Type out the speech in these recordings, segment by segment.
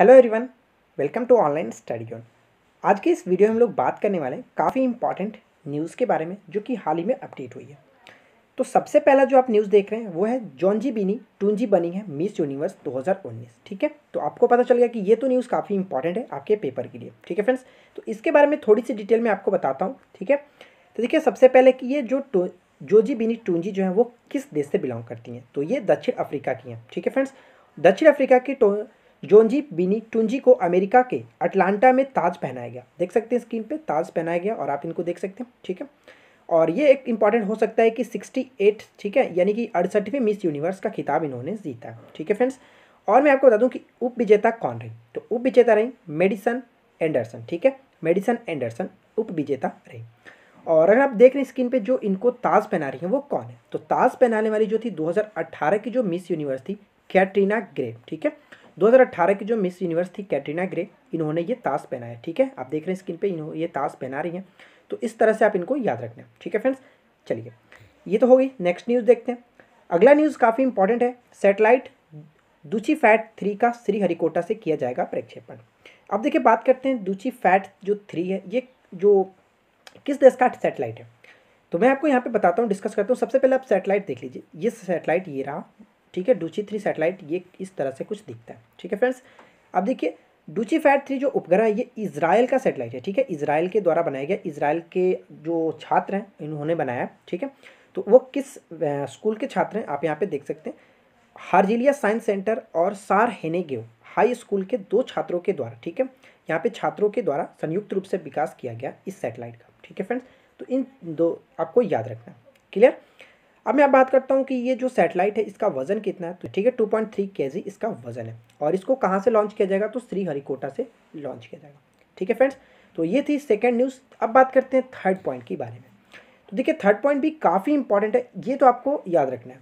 hello everyone welcome to online study zone आज के इस वीडियो में हम लोग बात करने वाले हैं काफ़ी इंपॉर्टेंट न्यूज़ के बारे में जो कि हाल ही में अपडेट हुई है तो सबसे पहला जो आप न्यूज़ देख रहे हैं वो है जॉन्जी बीनी बिनी टून जी बनी है मिस यूनिवर्स 2019 ठीक है तो आपको पता चल गया कि ये तो न्यूज़ काफ़ी इंपॉर्टेंट है आपके पेपर के लिए ठीक है फ्रेंड्स तो इसके बारे में थोड़ी सी डिटेल में आपको बताता हूँ ठीक है तो देखिए सबसे पहले कि ये जो जो बीनी बिनी टूंजी जो है वो किस देश से बिलोंग करती हैं तो ये दक्षिण अफ्रीका की हैं ठीक है फ्रेंड्स दक्षिण अफ्रीका की जोनजी बिनी टुंजी को अमेरिका के अटलांटा में ताज पहनाया गया देख सकते हैं स्क्रीन पे ताज पहनाया गया और आप इनको देख सकते हैं ठीक है और ये एक इंपॉर्टेंट हो सकता है कि सिक्सटी एट ठीक है यानी कि अड़सठवें मिस यूनिवर्स का खिताब इन्होंने जीता ठीक है फ्रेंड्स और मैं आपको बता दूँ कि उप विजेता कौन रही तो उप विजेता रही मेडिसन एंडरसन ठीक है मेडिसन एंडरसन उप विजेता रही और अगर आप देख रहे हैं स्क्रीन पे जो इनको ताज पहना रही हैं वो कौन है तो ताज पहनाने वाली जो थी 2018 की जो मिस यूनिवर्स थी कैटरीना ग्रे ठीक है 2018 की जो मिस यूनिवर्स थी कैटरीना ग्रे इन्होंने ये ताश पहना है ठीक है आप देख रहे हैं स्क्रीन पे इन्हों ये ताश पहना रही हैं तो इस तरह से आप इनको याद रखना ठीक है फ्रेंड्स चलिए ये तो हो गई नेक्स्ट न्यूज़ देखते हैं अगला न्यूज़ काफ़ी इंपॉर्टेंट है सेटेलाइट दूची फैट थ्री का श्रीहरिकोटा से किया जाएगा प्रक्षेपण अब देखिए बात करते हैं दूची फैट जो थ्री है ये जो किस देश का सेटेलाइट है तो मैं आपको यहाँ पे बताता हूँ डिस्कस करता हूँ सबसे पहले आप सेटेलाइट देख लीजिए ये सेटेलाइट ये रहा ठीक है डूची थ्री सेटेलाइट ये इस तरह से कुछ दिखता है ठीक है फ्रेंड्स अब देखिए डूची फैट थ्री जो उपग्रह है ये इसराइल का सेटेलाइट है ठीक है इसराइल के द्वारा बनाया गया इसराइल के जो छात्र हैं इन्होंने बनाया ठीक है तो वो किस स्कूल के छात्र हैं आप यहाँ पे देख सकते हैं हारजिलिया साइंस सेंटर और सार हेनेगेव हाई स्कूल के दो छात्रों के द्वारा ठीक है यहाँ पे छात्रों के द्वारा संयुक्त रूप से विकास किया गया इस सैटेलाइट का ठीक है फ्रेंड्स तो इन दो आपको याद रखना क्लियर अब मैं बात करता हूँ कि ये जो सैटेलाइट है इसका वजन कितना है तो ठीक है टू पॉइंट थ्री के जी इसका वजन है और इसको कहाँ से लॉन्च किया जाएगा तो श्रीहरिकोटा से लॉन्च किया जाएगा ठीक है फ्रेंड्स तो ये थी सेकेंड न्यूज़ अब बात करते हैं थर्ड पॉइंट के बारे में तो देखिए थर्ड पॉइंट भी काफ़ी इंपॉर्टेंट है ये तो आपको याद रखना है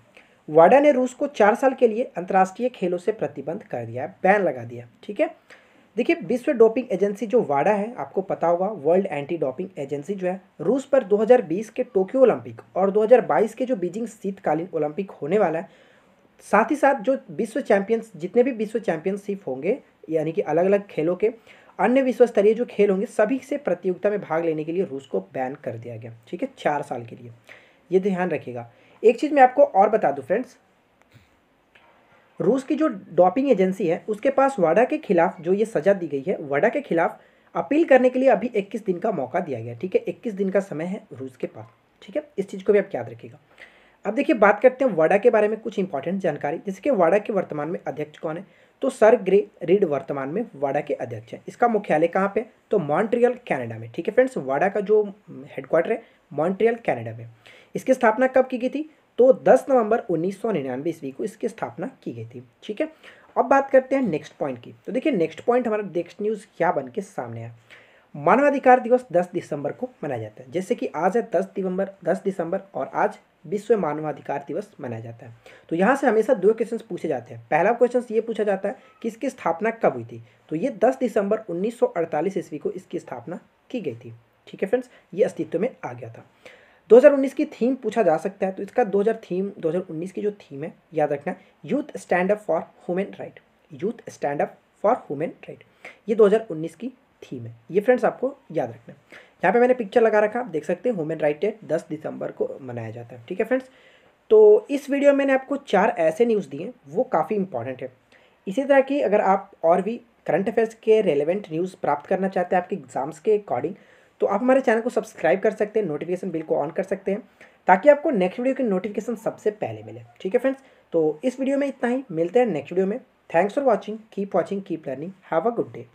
वाडा ने रूस को चार साल के लिए अंतर्राष्ट्रीय खेलों से प्रतिबंध कर दिया है बैन लगा दिया ठीक है देखिए विश्व डोपिंग एजेंसी जो वाडा है आपको पता होगा वर्ल्ड एंटी डोपिंग एजेंसी जो है रूस पर 2020 के टोक्यो ओलंपिक और 2022 के जो बीजिंग शीतकालीन ओलंपिक होने वाला है साथ ही साथ जो विश्व चैंपियंस जितने भी विश्व चैंपियनशिप होंगे यानी कि अलग अलग खेलों के अन्य विश्व स्तरीय जो खेल होंगे सभी से प्रतियोगिता में भाग लेने के लिए रूस को बैन कर दिया गया ठीक है चार साल के लिए ये ध्यान रखिएगा एक चीज़ मैं आपको और बता दूँ फ्रेंड्स रूस की जो डॉपिंग एजेंसी है उसके पास वाडा के खिलाफ जो ये सज़ा दी गई है वाडा के खिलाफ अपील करने के लिए अभी 21 दिन का मौका दिया गया ठीक है 21 दिन का समय है रूस के पास ठीक है इस चीज़ को भी आप याद रखिएगा अब देखिए बात करते हैं वाडा के बारे में कुछ इंपॉर्टेंट जानकारी जैसे कि वाडा के वर्तमान में अध्यक्ष कौन है तो सर ग्रे रीड वर्तमान में वाडा के अध्यक्ष हैं इसका मुख्यालय कहाँ पे तो मॉन्ट्रियल कैनेडा में ठीक है फ्रेंड्स वाडा का जो हेडक्वार्टर हम्म, है मॉन्ट्रियल कैनेडा में इसकी स्थापना कब की गई थी तो 10 नवंबर 1999 ईस्वी को इसकी स्थापना की गई थी ठीक है अब बात करते हैं नेक्स्ट पॉइंट की तो देखिए नेक्स्ट पॉइंट हमारा नेक्स्ट न्यूज़ क्या बन के सामने आया मानवाधिकार दिवस 10 दिसंबर को मनाया जाता है जैसे कि आज है 10 दिसंबर 10 दिसंबर और आज विश्व मानवाधिकार दिवस मनाया जाता है तो यहाँ से हमेशा दो क्वेश्चन पूछे जाते हैं पहला क्वेश्चन ये पूछा जाता है कि इसकी स्थापना कब हुई थी तो ये 10 दिसंबर 1948 ईस्वी को इसकी स्थापना की गई थी ठीक है फ्रेंड्स ये अस्तित्व में आ गया था 2019 की थीम पूछा जा सकता है तो इसका 2000 थीम 2019 की जो थीम है याद रखना youth stand up for human right youth stand up for human right ये 2019 की थीम है ये फ्रेंड्स आपको याद रखना यहाँ पे मैंने पिक्चर लगा रखा आप देख सकते हैं हुमेन राइट डे दस दिसंबर को मनाया जाता है ठीक है फ्रेंड्स तो इस वीडियो में मैंने आपको चार ऐसे न्यूज़ दिए वो काफ़ी इंपॉर्टेंट है इसी तरह की अगर आप और भी करंट अफेयर्स के रेलिवेंट न्यूज़ प्राप्त करना चाहते हैं आपके एग्ज़ाम्स के अकॉर्डिंग तो आप हमारे चैनल को सब्सक्राइब कर सकते हैं नोटिफिकेशन बिल को ऑन कर सकते हैं ताकि आपको नेक्स्ट वीडियो की नोटिफिकेशन सबसे पहले मिले ठीक है फ्रेंड्स तो इस वीडियो में इतना ही मिलते हैं नेक्स्ट वीडियो में thanks for watching keep watching keep learning have a good day